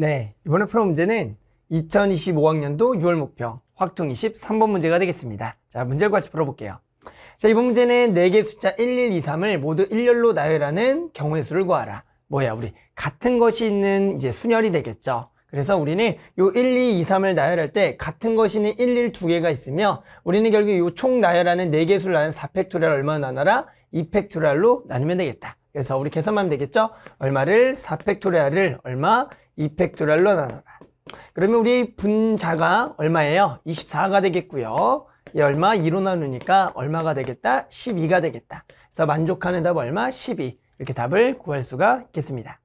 네, 이번에 풀어 문제는 2025학년도 6월 목표 확통 23번 문제가 되겠습니다. 자, 문제를 같이 풀어볼게요. 자, 이번 문제는 4개 숫자 1, 1, 2, 3을 모두 일렬로 나열하는 경우의 수를 구하라. 뭐야, 우리 같은 것이 있는 이제 순열이 되겠죠. 그래서 우리는 요 1, 2, 2, 3을 나열할 때 같은 것이는 있 1, 1, 2개가 있으며 우리는 결국 요총 나열하는 4개 수를 나열 4팩토리얼 얼마 나눠라? 2팩토리얼로 나누면 되겠다. 그래서 우리 계산하면 되겠죠? 얼마를 4팩토리얼을 얼마? 이펙토랄로 나눠라. 그러면 우리 분자가 얼마예요? 24가 되겠고요. 이 얼마? 2로 나누니까 얼마가 되겠다? 12가 되겠다. 그래서 만족하는 답 얼마? 12. 이렇게 답을 구할 수가 있겠습니다.